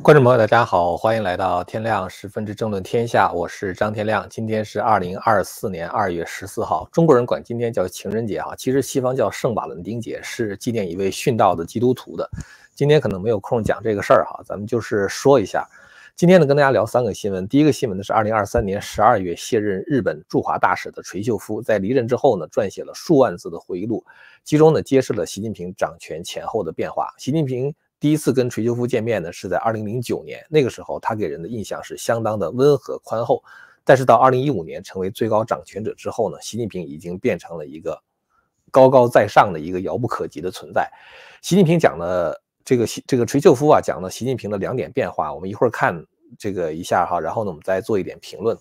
观众朋友，大家好，欢迎来到天亮十分之争论天下，我是张天亮。今天是二零二四年二月十四号，中国人管今天叫情人节哈，其实西方叫圣瓦伦丁节，是纪念一位殉道的基督徒的。今天可能没有空讲这个事儿哈，咱们就是说一下。今天呢，跟大家聊三个新闻。第一个新闻呢是，二零二三年十二月卸任日本驻华大使的垂秀夫，在离任之后呢，撰写了数万字的回忆录，其中呢，揭示了习近平掌权前后的变化。习近平。第一次跟垂秋夫见面呢，是在二零零九年。那个时候，他给人的印象是相当的温和宽厚。但是到二零一五年成为最高掌权者之后呢，习近平已经变成了一个高高在上的一个遥不可及的存在。习近平讲了这个，这个垂秋夫啊讲了习近平的两点变化，我们一会儿看这个一下哈，然后呢，我们再做一点评论。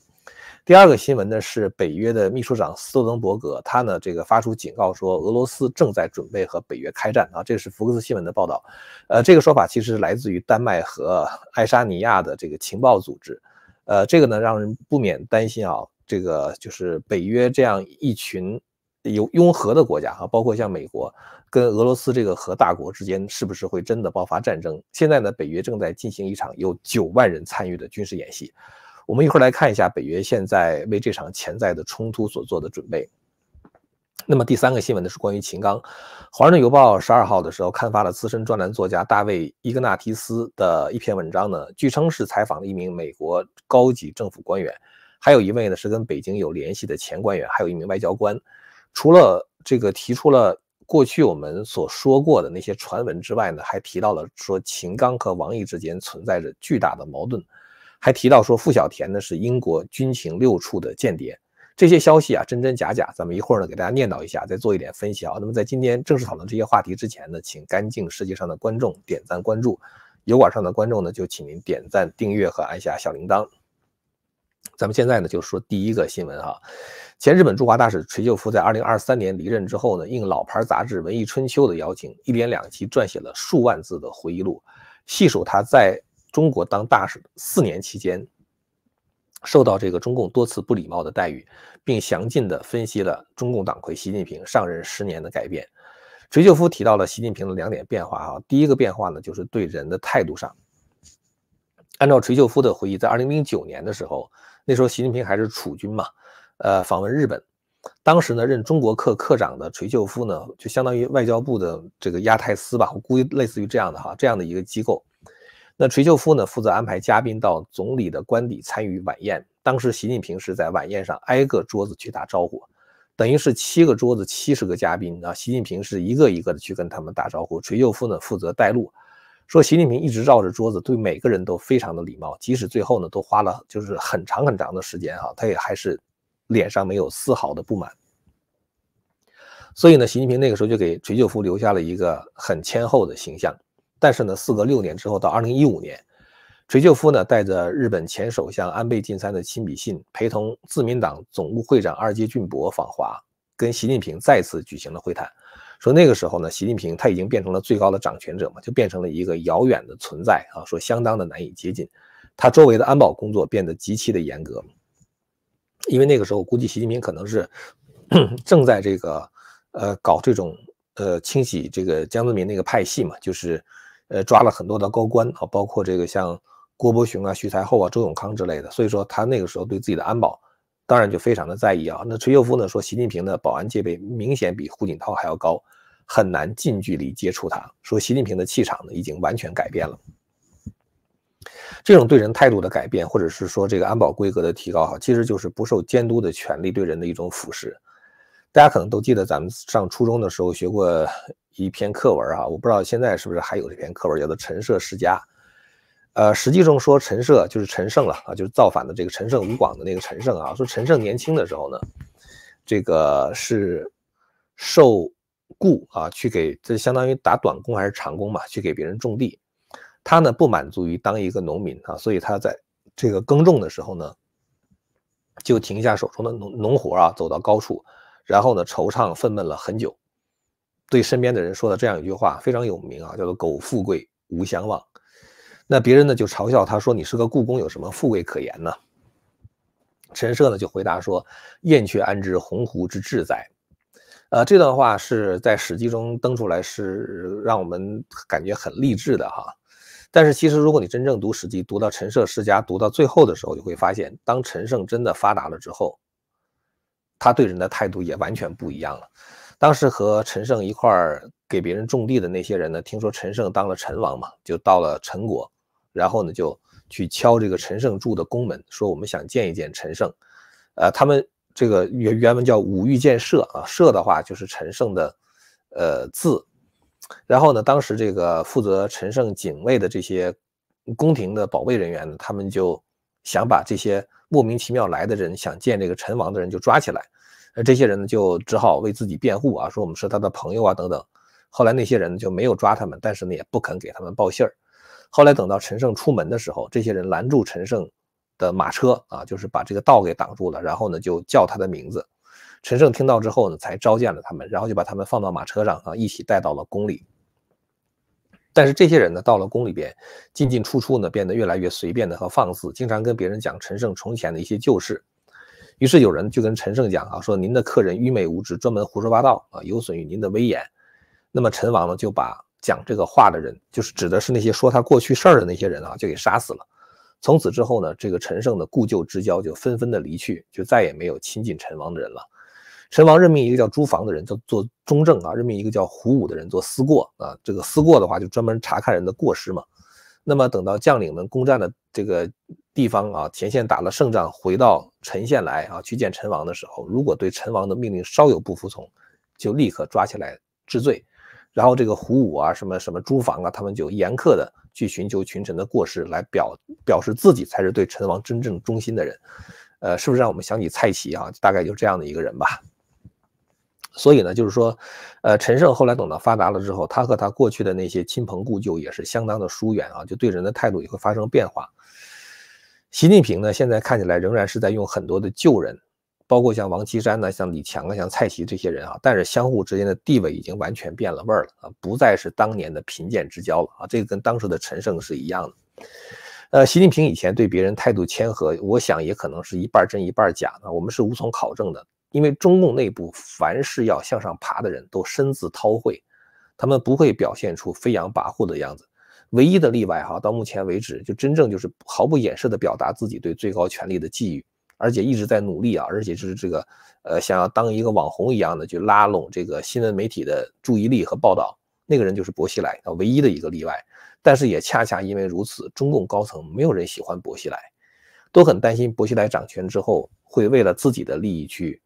第二个新闻呢是北约的秘书长斯托登伯格，他呢这个发出警告说俄罗斯正在准备和北约开战啊，这是福克斯新闻的报道，呃，这个说法其实来自于丹麦和爱沙尼亚的这个情报组织，呃，这个呢让人不免担心啊，这个就是北约这样一群有拥核的国家啊，包括像美国跟俄罗斯这个核大国之间，是不是会真的爆发战争？现在呢，北约正在进行一场有九万人参与的军事演习。我们一会儿来看一下北约现在为这场潜在的冲突所做的准备。那么第三个新闻呢，是关于秦刚，《华盛顿邮报》十二号的时候刊发了资深专栏作家大卫伊格纳提斯的一篇文章呢，据称是采访了一名美国高级政府官员，还有一位呢是跟北京有联系的前官员，还有一名外交官。除了这个提出了过去我们所说过的那些传闻之外呢，还提到了说秦刚和王毅之间存在着巨大的矛盾。还提到说，傅小田呢是英国军情六处的间谍。这些消息啊，真真假假。咱们一会儿呢，给大家念叨一下，再做一点分析啊。那么，在今天正式讨论这些话题之前呢，请干净世界上的观众点赞关注；油管上的观众呢，就请您点赞订阅和按下小铃铛。咱们现在呢，就说第一个新闻哈。前日本驻华大使垂秀夫在2023年离任之后呢，应老牌杂志《文艺春秋》的邀请，一连两期撰写了数万字的回忆录，细数他在。中国当大使四年期间，受到这个中共多次不礼貌的待遇，并详尽的分析了中共党魁习近平上任十年的改变。锤秀夫提到了习近平的两点变化，哈，第一个变化呢，就是对人的态度上。按照锤秀夫的回忆，在二零零九年的时候，那时候习近平还是储君嘛，呃，访问日本，当时呢，任中国课科长的锤秀夫呢，就相当于外交部的这个亚太司吧，我估计类似于这样的哈，这样的一个机构。那垂秀夫呢，负责安排嘉宾到总理的官邸参与晚宴。当时习近平是在晚宴上挨个桌子去打招呼，等于是七个桌子，七十个嘉宾啊。习近平是一个一个的去跟他们打招呼。垂秀夫呢，负责带路，说习近平一直绕着桌子，对每个人都非常的礼貌，即使最后呢，都花了就是很长很长的时间哈，他也还是脸上没有丝毫的不满。所以呢，习近平那个时候就给垂秀夫留下了一个很谦厚的形象。但是呢，时隔六年之后，到二零一五年，垂秀夫呢带着日本前首相安倍晋三的亲笔信，陪同自民党总务会长二阶俊博访华，跟习近平再次举行了会谈。说那个时候呢，习近平他已经变成了最高的掌权者嘛，就变成了一个遥远的存在啊，说相当的难以接近。他周围的安保工作变得极其的严格，因为那个时候估计习近平可能是 正在这个呃搞这种呃清洗这个江泽民那个派系嘛，就是。呃，抓了很多的高官啊，包括这个像郭伯雄啊、徐才厚啊、周永康之类的。所以说，他那个时候对自己的安保当然就非常的在意啊。那崔秀夫呢说，习近平的保安戒备明显比胡锦涛还要高，很难近距离接触他。说，习近平的气场呢已经完全改变了。这种对人态度的改变，或者是说这个安保规格的提高哈，其实就是不受监督的权利对人的一种腐蚀。大家可能都记得咱们上初中的时候学过。一篇课文啊，我不知道现在是不是还有这篇课文，叫做《陈涉世家》。呃，实际中说陈涉就是陈胜了啊，就是造反的这个陈胜吴广的那个陈胜啊。说陈胜年轻的时候呢，这个是受雇啊，去给这相当于打短工还是长工嘛，去给别人种地。他呢不满足于当一个农民啊，所以他在这个耕种的时候呢，就停下手中的农农活啊，走到高处，然后呢惆怅愤懑了很久。对身边的人说的这样一句话非常有名啊，叫做“苟富贵，无相忘”。那别人呢就嘲笑他说：“你是个故宫，有什么富贵可言呢？”陈涉呢就回答说：“燕雀安知鸿鹄之志哉？”呃，这段话是在《史记》中登出来，是让我们感觉很励志的哈。但是其实，如果你真正读《史记》，读到陈涉世家读到最后的时候，就会发现，当陈胜真的发达了之后，他对人的态度也完全不一样了。当时和陈胜一块儿给别人种地的那些人呢，听说陈胜当了陈王嘛，就到了陈国，然后呢就去敲这个陈胜住的宫门，说我们想见一见陈胜。呃，他们这个原原文叫“五欲见设，啊，社的话就是陈胜的，呃字。然后呢，当时这个负责陈胜警卫的这些宫廷的保卫人员呢，他们就想把这些莫名其妙来的人，想见这个陈王的人就抓起来。那这些人呢，就只好为自己辩护啊，说我们是他的朋友啊等等。后来那些人就没有抓他们，但是呢，也不肯给他们报信儿。后来等到陈胜出门的时候，这些人拦住陈胜的马车啊，就是把这个道给挡住了，然后呢，就叫他的名字。陈胜听到之后呢，才召见了他们，然后就把他们放到马车上啊，一起带到了宫里。但是这些人呢，到了宫里边，进进出出呢，变得越来越随便的和放肆，经常跟别人讲陈胜从前的一些旧事。于是有人就跟陈胜讲啊，说您的客人愚昧无知，专门胡说八道啊，有损于您的威严。那么陈王呢，就把讲这个话的人，就是指的是那些说他过去事儿的那些人啊，就给杀死了。从此之后呢，这个陈胜的故旧之交就纷纷的离去，就再也没有亲近陈王的人了。陈王任命一个叫朱房的人，叫做中正啊；任命一个叫胡武的人做思过啊。这个思过的话，就专门查看人的过失嘛。那么等到将领们攻占了这个地方啊，前线打了胜仗，回到。陈县来啊，去见陈王的时候，如果对陈王的命令稍有不服从，就立刻抓起来治罪。然后这个胡武啊，什么什么朱房啊，他们就严苛的去寻求群臣的过失，来表表示自己才是对陈王真正忠心的人。呃，是不是让我们想起蔡奇啊？大概就这样的一个人吧。所以呢，就是说，呃，陈胜后来等到发达了之后，他和他过去的那些亲朋故旧也是相当的疏远啊，就对人的态度也会发生变化。习近平呢，现在看起来仍然是在用很多的旧人，包括像王岐山呢，像李强啊，像蔡奇这些人啊，但是相互之间的地位已经完全变了味儿了啊，不再是当年的贫贱之交了啊，这个跟当时的陈胜是一样的。呃，习近平以前对别人态度谦和，我想也可能是一半真一半假啊，我们是无从考证的，因为中共内部凡是要向上爬的人都深自韬晦，他们不会表现出飞扬跋扈的样子。唯一的例外哈，到目前为止就真正就是毫不掩饰的表达自己对最高权力的寄予，而且一直在努力啊，而且就是这个呃想要当一个网红一样的去拉拢这个新闻媒体的注意力和报道，那个人就是薄熙来啊，唯一的一个例外。但是也恰恰因为如此，中共高层没有人喜欢薄熙来，都很担心薄熙来掌权之后会为了自己的利益去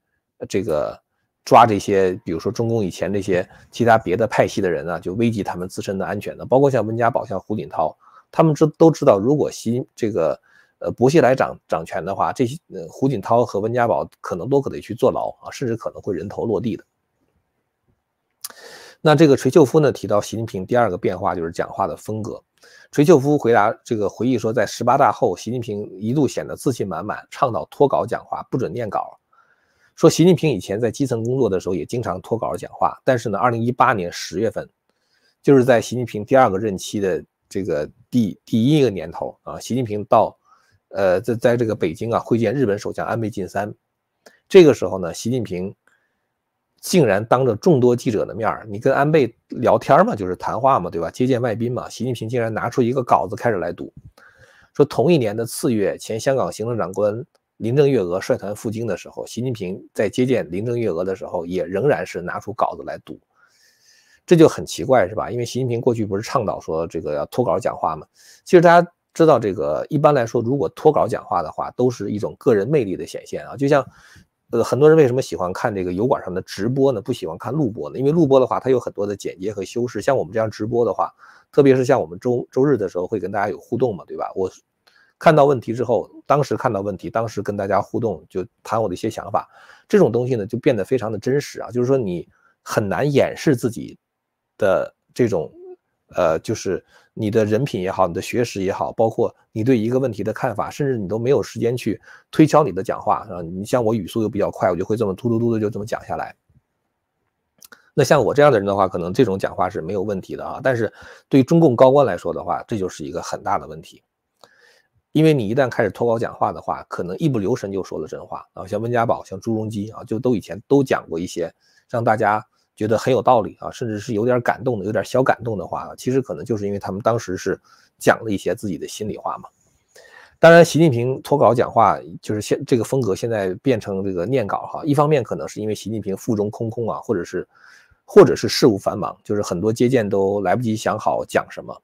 这个。抓这些，比如说中共以前这些其他别的派系的人啊，就危及他们自身的安全的。包括像温家宝、像胡锦涛，他们知都知道，如果习这个呃薄熙来掌掌权的话，这些呃胡锦涛和温家宝可能都可得去坐牢啊，甚至可能会人头落地的。那这个垂秀夫呢提到习近平第二个变化就是讲话的风格。垂秀夫回答这个回忆说，在十八大后，习近平一度显得自信满满，倡导脱稿讲话，不准念稿。说习近平以前在基层工作的时候也经常脱稿讲话，但是呢，二零一八年十月份，就是在习近平第二个任期的这个第第一个年头啊，习近平到，呃，在在这个北京啊会见日本首相安倍晋三，这个时候呢，习近平竟然当着众多记者的面儿，你跟安倍聊天嘛，就是谈话嘛，对吧？接见外宾嘛，习近平竟然拿出一个稿子开始来读，说同一年的次月，前香港行政长官。林郑月娥率团赴京的时候，习近平在接见林郑月娥的时候，也仍然是拿出稿子来读，这就很奇怪，是吧？因为习近平过去不是倡导说这个要脱稿讲话吗？其实大家知道，这个一般来说，如果脱稿讲话的话，都是一种个人魅力的显现啊。就像，呃，很多人为什么喜欢看这个油管上的直播呢？不喜欢看录播呢？因为录播的话，它有很多的剪接和修饰。像我们这样直播的话，特别是像我们周周日的时候，会跟大家有互动嘛，对吧？我看到问题之后。当时看到问题，当时跟大家互动就谈我的一些想法，这种东西呢就变得非常的真实啊，就是说你很难掩饰自己的这种，呃，就是你的人品也好，你的学识也好，包括你对一个问题的看法，甚至你都没有时间去推敲你的讲话啊。你像我语速又比较快，我就会这么突突突的就这么讲下来。那像我这样的人的话，可能这种讲话是没有问题的啊，但是对中共高官来说的话，这就是一个很大的问题。因为你一旦开始脱稿讲话的话，可能一不留神就说了真话啊，像温家宝、像朱镕基啊，就都以前都讲过一些让大家觉得很有道理啊，甚至是有点感动的、有点小感动的话，其实可能就是因为他们当时是讲了一些自己的心里话嘛。当然，习近平脱稿讲话就是现这个风格，现在变成这个念稿哈。一方面可能是因为习近平腹中空空啊，或者是或者是事务繁忙，就是很多接见都来不及想好讲什么。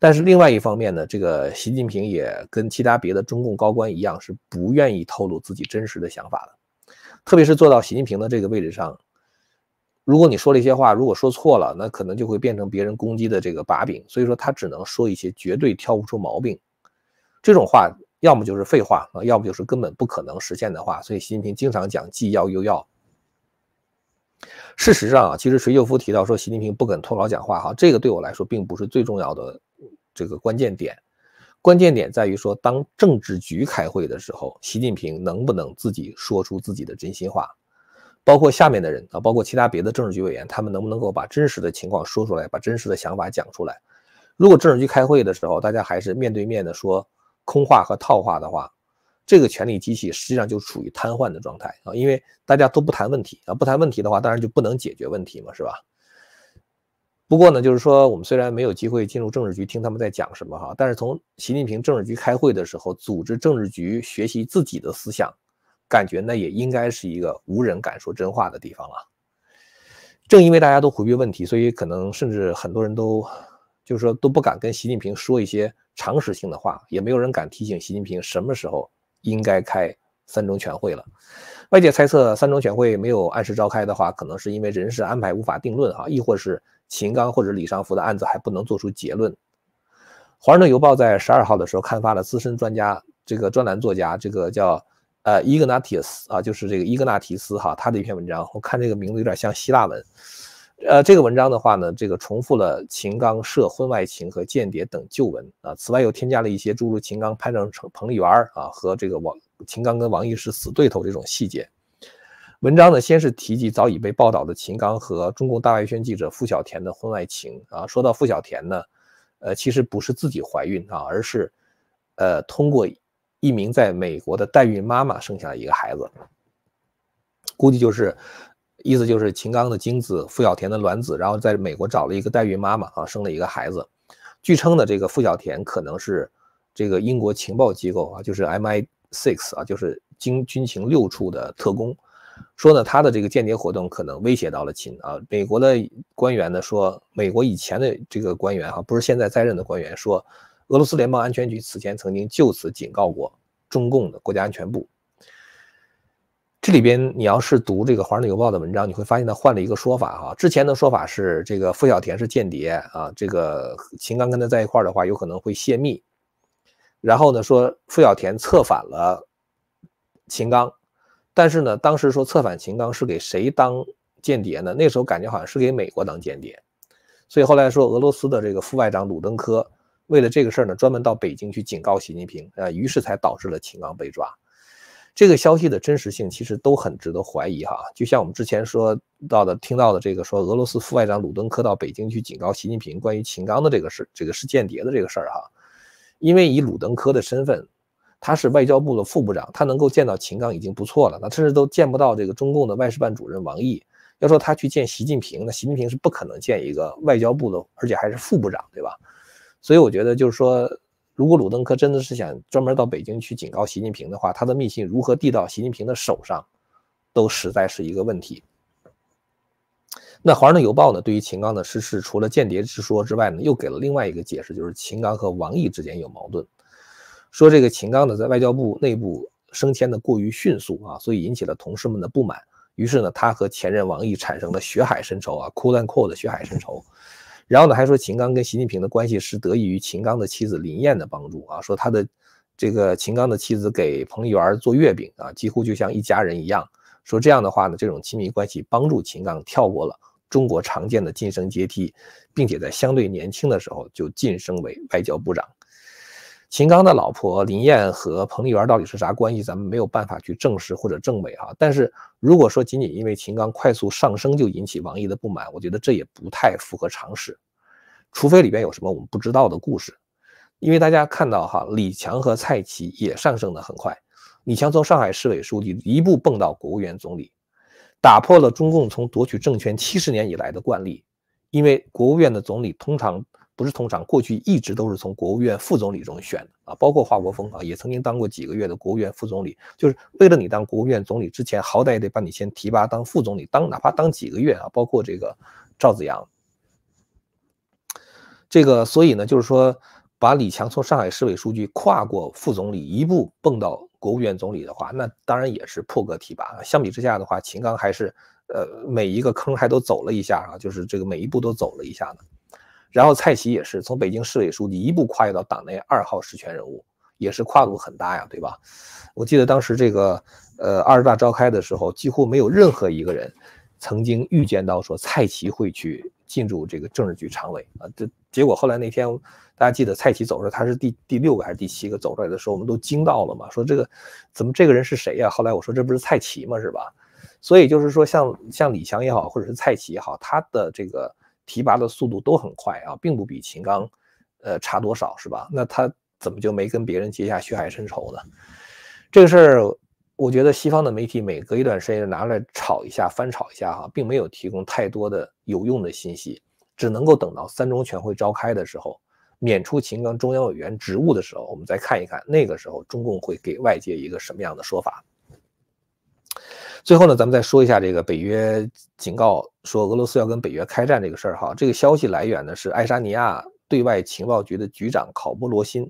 但是另外一方面呢，这个习近平也跟其他别的中共高官一样，是不愿意透露自己真实的想法的。特别是坐到习近平的这个位置上，如果你说了一些话，如果说错了，那可能就会变成别人攻击的这个把柄。所以说他只能说一些绝对挑不出毛病这种话，要么就是废话啊，要么就是根本不可能实现的话。所以习近平经常讲既要又要。事实上啊，其实谁秀夫提到说习近平不肯脱稿讲话，哈，这个对我来说并不是最重要的。这个关键点，关键点在于说，当政治局开会的时候，习近平能不能自己说出自己的真心话？包括下面的人啊，包括其他别的政治局委员，他们能不能够把真实的情况说出来，把真实的想法讲出来？如果政治局开会的时候，大家还是面对面的说空话和套话的话，这个权力机器实际上就处于瘫痪的状态啊，因为大家都不谈问题啊，不谈问题的话，当然就不能解决问题嘛，是吧？不过呢，就是说，我们虽然没有机会进入政治局听他们在讲什么哈，但是从习近平政治局开会的时候组织政治局学习自己的思想，感觉那也应该是一个无人敢说真话的地方了。正因为大家都回避问题，所以可能甚至很多人都就是说都不敢跟习近平说一些常识性的话，也没有人敢提醒习近平什么时候应该开三中全会了。外界猜测，三中全会没有按时召开的话，可能是因为人事安排无法定论啊，亦或是。秦刚或者李尚福的案子还不能做出结论。华盛顿邮报在十二号的时候刊发了资深专家这个专栏作家，这个叫呃伊格纳提斯啊，就是这个伊格纳提斯哈，他的一篇文章。我看这个名字有点像希腊文。呃，这个文章的话呢，这个重复了秦刚涉婚外情和间谍等旧闻啊，此外又添加了一些诸如秦刚攀上彭彭丽媛啊和这个王秦刚跟王毅是死对头这种细节。文章呢，先是提及早已被报道的秦刚和中共大外宣记者傅小田的婚外情啊。说到傅小田呢，呃，其实不是自己怀孕啊，而是，呃，通过一名在美国的代孕妈妈生下了一个孩子。估计就是，意思就是秦刚的精子，傅小田的卵子，然后在美国找了一个代孕妈妈啊，生了一个孩子。据称呢，这个傅小田可能是这个英国情报机构啊，就是 MI6 啊，就是经军情六处的特工。说呢，他的这个间谍活动可能威胁到了秦啊。美国的官员呢说，美国以前的这个官员哈，不是现在在任的官员，说俄罗斯联邦安全局此前曾经就此警告过中共的国家安全部。这里边你要是读这个《华盛顿邮报》的文章，你会发现他换了一个说法哈。之前的说法是这个傅小田是间谍啊，这个秦刚跟他在一块的话，有可能会泄密。然后呢说傅小田策反了秦刚。但是呢，当时说策反秦刚是给谁当间谍呢？那时候感觉好像是给美国当间谍，所以后来说俄罗斯的这个副外长鲁登科为了这个事儿呢，专门到北京去警告习近平，啊，于是才导致了秦刚被抓。这个消息的真实性其实都很值得怀疑哈。就像我们之前说到的、听到的这个说俄罗斯副外长鲁登科到北京去警告习近平关于秦刚的这个事，这个是间谍的这个事儿哈，因为以鲁登科的身份。他是外交部的副部长，他能够见到秦刚已经不错了，那甚至都见不到这个中共的外事办主任王毅。要说他去见习近平，那习近平是不可能见一个外交部的，而且还是副部长，对吧？所以我觉得就是说，如果鲁登科真的是想专门到北京去警告习近平的话，他的密信如何递到习近平的手上，都实在是一个问题。那《华盛顿邮报》呢，对于秦刚的失事，除了间谍之说之外呢，又给了另外一个解释，就是秦刚和王毅之间有矛盾。说这个秦刚呢，在外交部内部升迁的过于迅速啊，所以引起了同事们的不满。于是呢，他和前任王毅产生了血海深仇啊，哭烂裤的血海深仇。然后呢，还说秦刚跟习近平的关系是得益于秦刚的妻子林燕的帮助啊。说他的这个秦刚的妻子给彭丽媛做月饼啊，几乎就像一家人一样。说这样的话呢，这种亲密关系帮助秦刚跳过了中国常见的晋升阶梯，并且在相对年轻的时候就晋升为外交部长。秦刚的老婆林燕和彭丽媛到底是啥关系？咱们没有办法去证实或者证伪啊。但是如果说仅仅因为秦刚快速上升就引起王毅的不满，我觉得这也不太符合常识。除非里边有什么我们不知道的故事。因为大家看到哈，李强和蔡奇也上升的很快。李强从上海市委书记一步蹦到国务院总理，打破了中共从夺取政权七十年以来的惯例。因为国务院的总理通常。不是通常过去一直都是从国务院副总理中选的啊，包括华国锋啊，也曾经当过几个月的国务院副总理。就是为了你当国务院总理之前，好歹也得把你先提拔当副总理，当哪怕当几个月啊。包括这个赵子阳，这个所以呢，就是说把李强从上海市委书记跨过副总理一步蹦到国务院总理的话，那当然也是破格提拔。相比之下的话，秦刚还是呃每一个坑还都走了一下啊，就是这个每一步都走了一下呢。然后蔡奇也是从北京市委书记一步跨越到党内二号实权人物，也是跨度很大呀，对吧？我记得当时这个呃二十大召开的时候，几乎没有任何一个人曾经预见到说蔡奇会去进入这个政治局常委啊。这结果后来那天大家记得蔡奇走的时候，他是第第六个还是第七个走出来的时候，我们都惊到了嘛。说这个怎么这个人是谁呀？后来我说这不是蔡奇吗？是吧？所以就是说像像李强也好，或者是蔡奇也好，他的这个。提拔的速度都很快啊，并不比秦刚，呃差多少是吧？那他怎么就没跟别人结下血海深仇呢？这个事儿，我觉得西方的媒体每隔一段时间拿来炒一下、翻炒一下哈，并没有提供太多的有用的信息，只能够等到三中全会召开的时候，免除秦刚中央委员职务的时候，我们再看一看那个时候中共会给外界一个什么样的说法。最后呢，咱们再说一下这个北约警告说俄罗斯要跟北约开战这个事儿哈。这个消息来源呢是爱沙尼亚对外情报局的局长考波罗辛，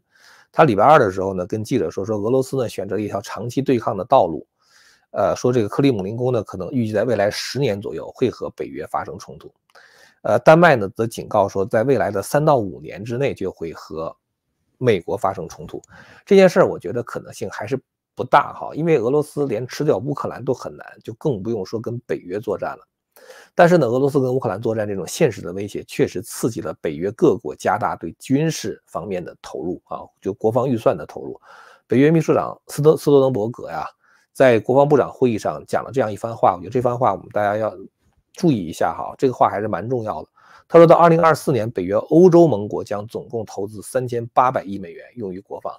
他礼拜二的时候呢跟记者说说俄罗斯呢选择了一条长期对抗的道路，呃，说这个克里姆林宫呢可能预计在未来十年左右会和北约发生冲突，呃，丹麦呢则警告说在未来的三到五年之内就会和美国发生冲突。这件事儿我觉得可能性还是。不大哈，因为俄罗斯连吃掉乌克兰都很难，就更不用说跟北约作战了。但是呢，俄罗斯跟乌克兰作战这种现实的威胁，确实刺激了北约各国加大对军事方面的投入啊，就国防预算的投入。北约秘书长斯德斯多登伯格呀，在国防部长会议上讲了这样一番话，我觉得这番话我们大家要注意一下哈，这个话还是蛮重要的。他说到，二零二四年，北约欧洲盟国将总共投资三千八百亿美元用于国防。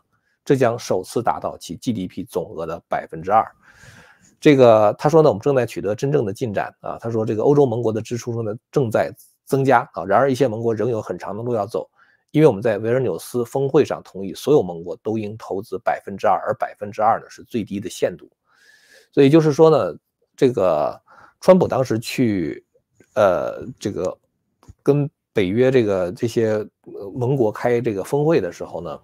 这将首次达到其 GDP 总额的百分之二。这个他说呢，我们正在取得真正的进展啊。他说，这个欧洲盟国的支出呢正在增加啊。然而，一些盟国仍有很长的路要走，因为我们在维尔纽斯峰会上同意，所有盟国都应投资百分之二，而百分之二呢是最低的限度。所以就是说呢，这个川普当时去，呃，这个跟北约这个这些盟国开这个峰会的时候呢。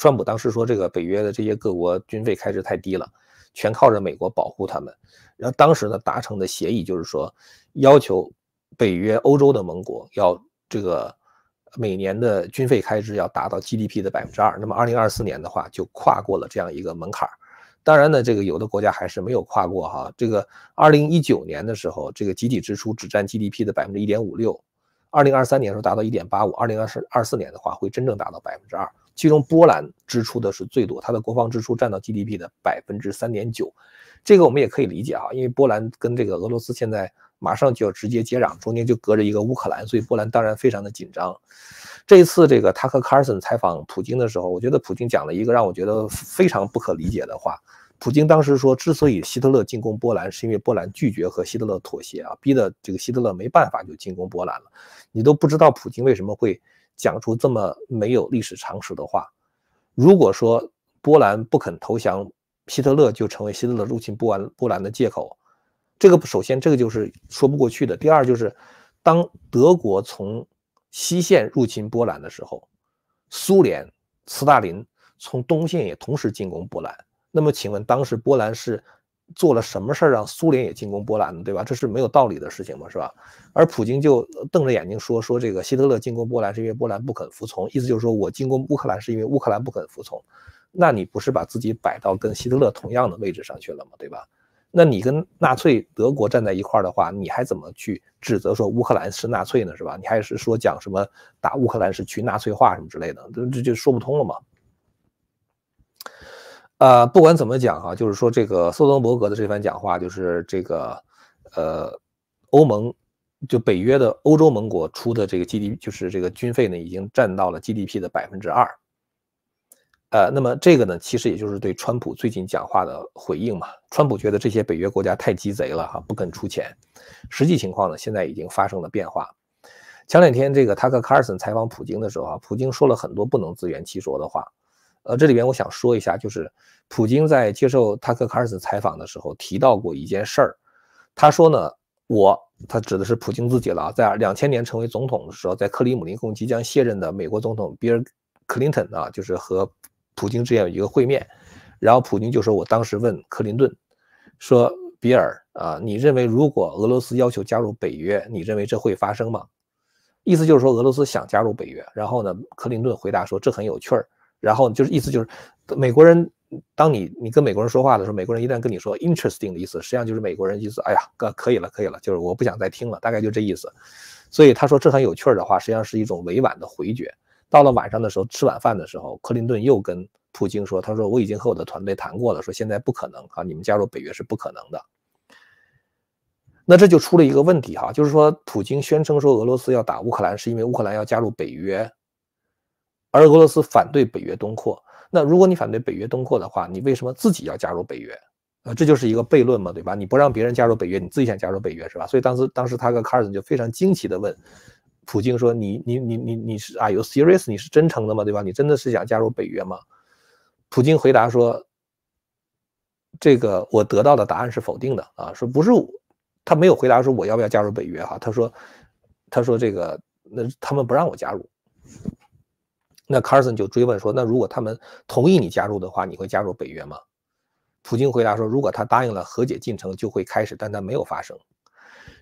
川普当时说：“这个北约的这些各国军费开支太低了，全靠着美国保护他们。”然后当时呢达成的协议就是说，要求北约欧洲的盟国要这个每年的军费开支要达到 GDP 的百分之二。那么二零二四年的话就跨过了这样一个门槛当然呢，这个有的国家还是没有跨过哈。这个二零一九年的时候，这个集体支出只占 GDP 的百分之一点五六，二零二三年的时候达到一点八五，二零二十二四年的话会真正达到百分之二。其中波兰支出的是最多，它的国防支出占到 GDP 的百分之三点九，这个我们也可以理解啊，因为波兰跟这个俄罗斯现在马上就要直接接壤，中间就隔着一个乌克兰，所以波兰当然非常的紧张。这一次这个他和卡尔森采访普京的时候，我觉得普京讲了一个让我觉得非常不可理解的话。普京当时说，之所以希特勒进攻波兰，是因为波兰拒绝和希特勒妥协啊，逼得这个希特勒没办法就进攻波兰了。你都不知道普京为什么会。讲出这么没有历史常识的话，如果说波兰不肯投降，希特勒就成为希特勒入侵波兰波兰的借口，这个首先这个就是说不过去的。第二就是，当德国从西线入侵波兰的时候，苏联斯大林从东线也同时进攻波兰。那么请问当时波兰是？做了什么事儿让苏联也进攻波兰呢？对吧？这是没有道理的事情嘛，是吧？而普京就瞪着眼睛说说这个希特勒进攻波兰是因为波兰不肯服从，意思就是说我进攻乌克兰是因为乌克兰不肯服从，那你不是把自己摆到跟希特勒同样的位置上去了嘛，对吧？那你跟纳粹德国站在一块儿的话，你还怎么去指责说乌克兰是纳粹呢？是吧？你还是说讲什么打乌克兰是去纳粹化什么之类的，这这就说不通了嘛。呃，不管怎么讲哈，就是说这个朔登伯格的这番讲话，就是这个，呃，欧盟就北约的欧洲盟国出的这个 GDP，就是这个军费呢，已经占到了 GDP 的百分之二。呃，那么这个呢，其实也就是对川普最近讲话的回应嘛。川普觉得这些北约国家太鸡贼了哈，不肯出钱。实际情况呢，现在已经发生了变化。前两天这个塔克卡尔森采访普京的时候啊，普京说了很多不能自圆其说的话。呃，这里边我想说一下，就是普京在接受塔克卡尔森采访的时候提到过一件事儿。他说呢，我，他指的是普京自己了啊，在两千年成为总统的时候，在克里姆林宫即将卸任的美国总统比尔·克林顿啊，就是和普京之间有一个会面。然后普京就说：“我当时问克林顿，说比尔啊，你认为如果俄罗斯要求加入北约，你认为这会发生吗？”意思就是说俄罗斯想加入北约。然后呢，克林顿回答说：“这很有趣儿。”然后就是意思就是，美国人，当你你跟美国人说话的时候，美国人一旦跟你说 “interesting” 的意思，实际上就是美国人意思，哎呀，可可以了，可以了，就是我不想再听了，大概就这意思。所以他说这很有趣的话，实际上是一种委婉的回绝。到了晚上的时候，吃晚饭的时候，克林顿又跟普京说，他说我已经和我的团队谈过了，说现在不可能啊，你们加入北约是不可能的。那这就出了一个问题哈，就是说普京宣称说俄罗斯要打乌克兰是因为乌克兰要加入北约。而俄罗斯反对北约东扩，那如果你反对北约东扩的话，你为什么自己要加入北约？呃，这就是一个悖论嘛，对吧？你不让别人加入北约，你自己想加入北约是吧？所以当时，当时他和卡尔森就非常惊奇地问普京说：“你、你、你、你、你是啊，有 serious？你是真诚的吗？对吧？你真的是想加入北约吗？”普京回答说：“这个我得到的答案是否定的啊，说不是。”他没有回答说我要不要加入北约哈，他说：“他说这个，那他们不让我加入。”那 Carson 就追问说：“那如果他们同意你加入的话，你会加入北约吗？”普京回答说：“如果他答应了和解进程，就会开始，但他没有发生。”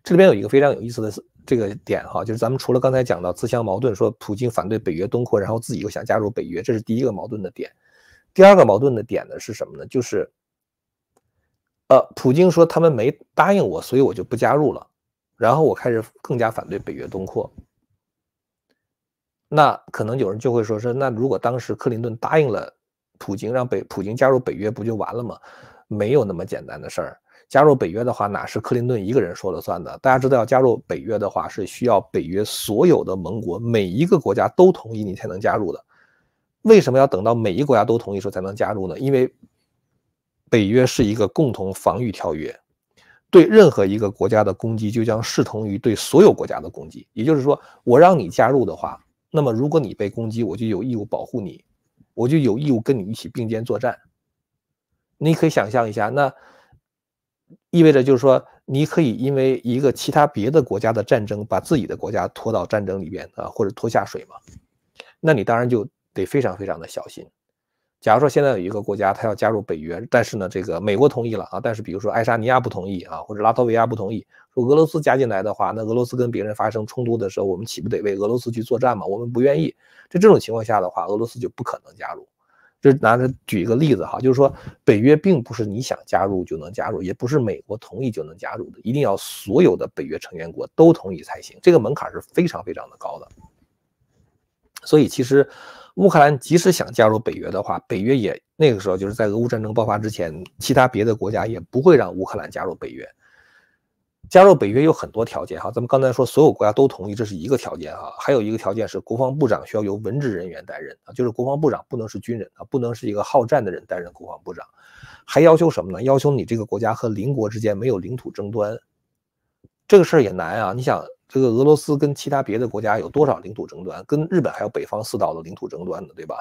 这里边有一个非常有意思的这个点哈，就是咱们除了刚才讲到自相矛盾，说普京反对北约东扩，然后自己又想加入北约，这是第一个矛盾的点。第二个矛盾的点呢是什么呢？就是，呃，普京说他们没答应我，所以我就不加入了，然后我开始更加反对北约东扩。那可能有人就会说：说那如果当时克林顿答应了，普京让北普京加入北约不就完了吗？没有那么简单的事儿。加入北约的话，哪是克林顿一个人说了算的？大家知道，要加入北约的话，是需要北约所有的盟国每一个国家都同意你才能加入的。为什么要等到每一个国家都同意说才能加入呢？因为北约是一个共同防御条约，对任何一个国家的攻击，就将视同于对所有国家的攻击。也就是说，我让你加入的话。那么，如果你被攻击，我就有义务保护你，我就有义务跟你一起并肩作战。你可以想象一下，那意味着就是说，你可以因为一个其他别的国家的战争，把自己的国家拖到战争里边啊，或者拖下水嘛？那你当然就得非常非常的小心。假如说现在有一个国家，它要加入北约，但是呢，这个美国同意了啊，但是比如说爱沙尼亚不同意啊，或者拉脱维亚不同意，说俄罗斯加进来的话，那俄罗斯跟别人发生冲突的时候，我们岂不得为俄罗斯去作战吗？我们不愿意，在这种情况下的话，俄罗斯就不可能加入。就拿它举一个例子哈，就是说北约并不是你想加入就能加入，也不是美国同意就能加入的，一定要所有的北约成员国都同意才行，这个门槛是非常非常的高的。所以其实。乌克兰即使想加入北约的话，北约也那个时候就是在俄乌战争爆发之前，其他别的国家也不会让乌克兰加入北约。加入北约有很多条件哈，咱们刚才说所有国家都同意这是一个条件哈，还有一个条件是国防部长需要由文职人员担任啊，就是国防部长不能是军人啊，不能是一个好战的人担任国防部长，还要求什么呢？要求你这个国家和邻国之间没有领土争端，这个事儿也难啊，你想。这个俄罗斯跟其他别的国家有多少领土争端？跟日本还有北方四岛的领土争端呢，对吧？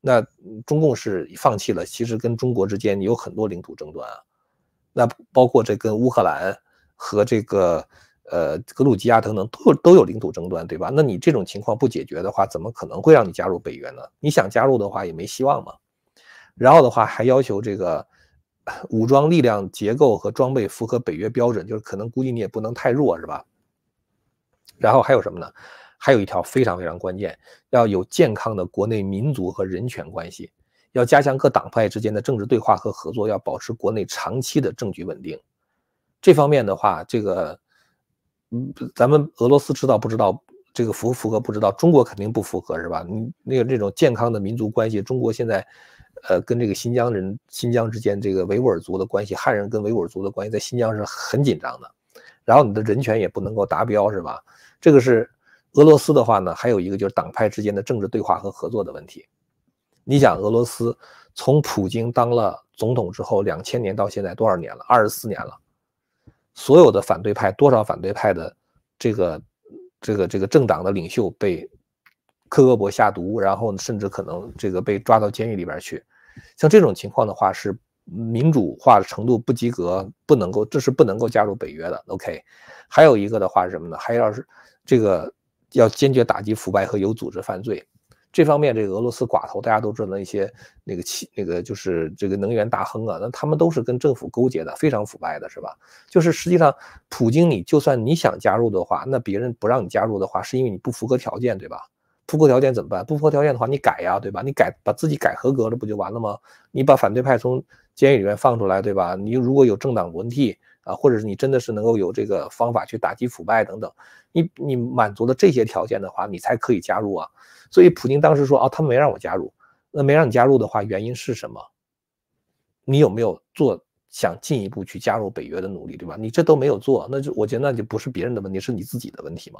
那中共是放弃了，其实跟中国之间你有很多领土争端啊。那包括这跟乌克兰和这个呃格鲁吉亚等等都有都有领土争端，对吧？那你这种情况不解决的话，怎么可能会让你加入北约呢？你想加入的话也没希望嘛。然后的话还要求这个武装力量结构和装备符合北约标准，就是可能估计你也不能太弱，是吧？然后还有什么呢？还有一条非常非常关键，要有健康的国内民族和人权关系，要加强各党派之间的政治对话和合作，要保持国内长期的政局稳定。这方面的话，这个，嗯，咱们俄罗斯知道不知道？这个符不符合？不知道。中国肯定不符合，是吧？你那个这种健康的民族关系，中国现在，呃，跟这个新疆人、新疆之间这个维吾尔族的关系，汉人跟维吾尔族的关系，在新疆是很紧张的。然后你的人权也不能够达标，是吧？这个是俄罗斯的话呢，还有一个就是党派之间的政治对话和合作的问题。你想，俄罗斯从普京当了总统之后，两千年到现在多少年了？二十四年了。所有的反对派多少反对派的这个这个这个政党的领袖被克格勃下毒，然后甚至可能这个被抓到监狱里边去。像这种情况的话是。民主化的程度不及格，不能够，这是不能够加入北约的。OK，还有一个的话是什么呢？还要是这个要坚决打击腐败和有组织犯罪。这方面，这个俄罗斯寡头大家都知道，那些那个企那个就是这个能源大亨啊，那他们都是跟政府勾结的，非常腐败的，是吧？就是实际上，普京，你就算你想加入的话，那别人不让你加入的话，是因为你不符合条件，对吧？不符合条件怎么办？不符合条件的话，你改呀，对吧？你改，把自己改合格了，不就完了吗？你把反对派从监狱里面放出来，对吧？你如果有政党轮替啊，或者是你真的是能够有这个方法去打击腐败等等，你你满足了这些条件的话，你才可以加入啊。所以普京当时说啊，他没让我加入。那没让你加入的话，原因是什么？你有没有做想进一步去加入北约的努力，对吧？你这都没有做，那就我觉得那就不是别人的问题，是你自己的问题嘛。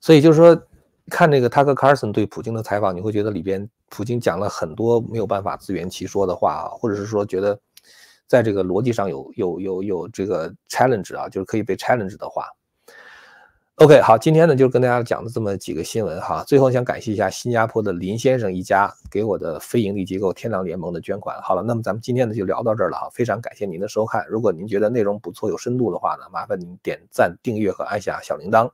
所以就是说。看那个 Tucker Carlson 对普京的采访，你会觉得里边普京讲了很多没有办法自圆其说的话啊，或者是说觉得在这个逻辑上有有有有这个 challenge 啊，就是可以被 challenge 的话。OK，好，今天呢就是跟大家讲的这么几个新闻哈。最后想感谢一下新加坡的林先生一家给我的非营利机构天狼联盟的捐款。好了，那么咱们今天呢就聊到这儿了啊，非常感谢您的收看。如果您觉得内容不错有深度的话呢，麻烦您点赞、订阅和按下小铃铛。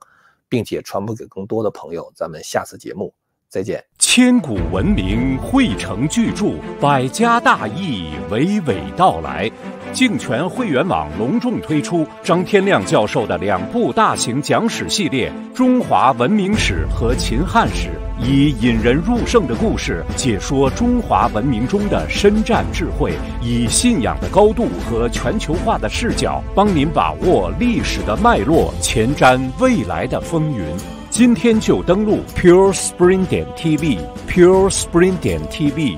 并且传播给更多的朋友。咱们下次节目再见。千古文明汇成巨著，百家大义娓娓道来。净泉会员网隆重推出张天亮教授的两部大型讲史系列《中华文明史》和《秦汉史》，以引人入胜的故事解说中华文明中的深战智慧，以信仰的高度和全球化的视角，帮您把握历史的脉络，前瞻未来的风云。今天就登录 purespring 点 tv，purespring 点 tv。